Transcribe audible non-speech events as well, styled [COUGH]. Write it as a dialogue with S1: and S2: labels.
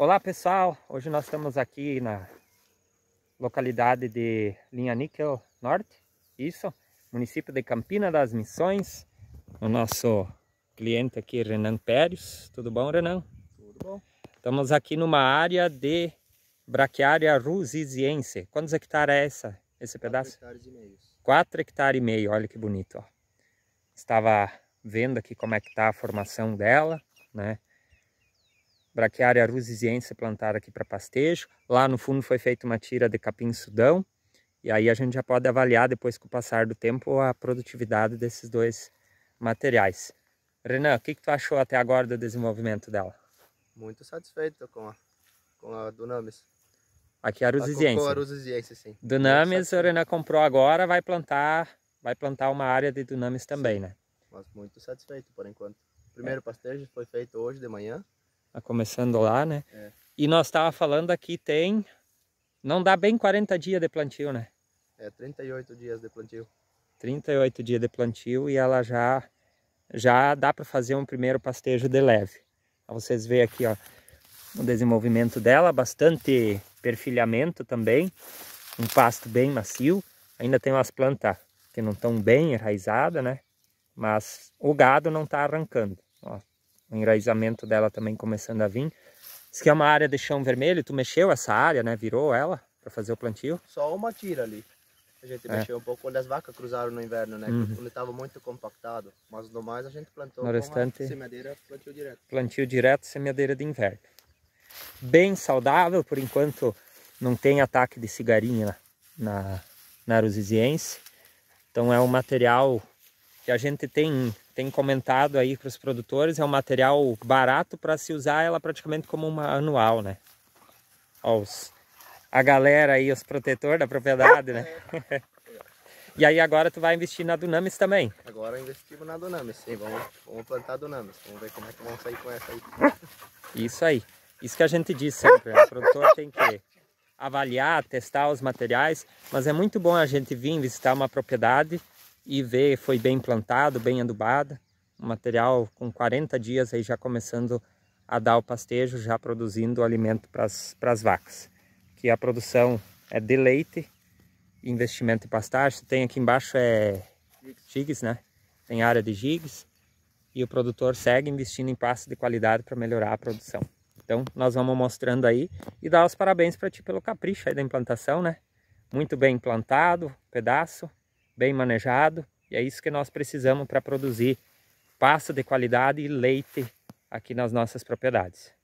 S1: Olá pessoal, hoje nós estamos aqui na localidade de Linha Níquel Norte, isso, município de Campina das Missões, o nosso cliente aqui Renan Pérez, tudo bom Renan? Tudo bom. Estamos aqui numa área de braquiária ruziziense, quantos hectares é essa, esse pedaço? 4 hectares e meio. 4 hectares e meio, olha que bonito, ó. estava vendo aqui como é que está a formação dela, né? braquiária rusiziense plantada aqui para pastejo. Lá no fundo foi feita uma tira de capim-sudão. E aí a gente já pode avaliar depois com o passar do tempo a produtividade desses dois materiais. Renan, o que, que tu achou até agora do desenvolvimento dela? Muito satisfeito com a, com a Dunamis. Aqui é a Com A Aruziziense, né? sim. Dunamis, o Renan comprou agora, vai plantar, vai plantar uma área de Dunamis também, sim. né? Mas muito satisfeito por enquanto. O primeiro é. pastejo foi feito hoje de manhã. Tá começando lá, né? É. E nós tava falando aqui tem... Não dá bem 40 dias de plantio, né? É, 38 dias de plantio. 38 dias de plantio e ela já, já dá para fazer um primeiro pastejo de leve. Vocês veem aqui, ó, o desenvolvimento dela, bastante perfilhamento também, um pasto bem macio. Ainda tem umas plantas que não estão bem enraizadas, né? Mas o gado não está arrancando, ó o enraizamento dela também começando a vir. Isso aqui é uma área de chão vermelho, tu mexeu essa área, né? Virou ela para fazer o plantio? Só uma tira ali. A gente é. mexeu um pouco quando as vacas cruzaram no inverno, né? Uhum. Quando estava muito compactado. Mas no mais a gente plantou no restante, semeadeira, plantio direto. Plantio direto, semeadeira de inverno. Bem saudável, por enquanto não tem ataque de cigarinha na, na aruziziense. Então é um material que a gente tem, tem comentado aí para os produtores, é um material barato para se usar ela praticamente como uma anual, né? Ó, os, a galera aí, os protetores da propriedade, né? [LAUGHS] e aí agora tu vai investir na Dunamis também? Agora investimos na Dunamis, sim. Vamos, vamos plantar a Dunamis. Vamos ver como é que vão sair com essa aí. Isso aí. Isso que a gente diz sempre, né? o produtor tem que avaliar, testar os materiais, mas é muito bom a gente vir visitar uma propriedade e ver foi bem plantado, bem adubada, o material com 40 dias aí já começando a dar o pastejo, já produzindo alimento para as vacas. Que a produção é de leite, investimento em pastagem, tem aqui embaixo é gigs, né? Tem área de gigs e o produtor segue investindo em pasto de qualidade para melhorar a produção. Então nós vamos mostrando aí e dar os parabéns para ti pelo capricho aí da implantação, né? Muito bem implantado, pedaço bem manejado. E é isso que nós precisamos para produzir pasta de qualidade e leite aqui nas nossas propriedades.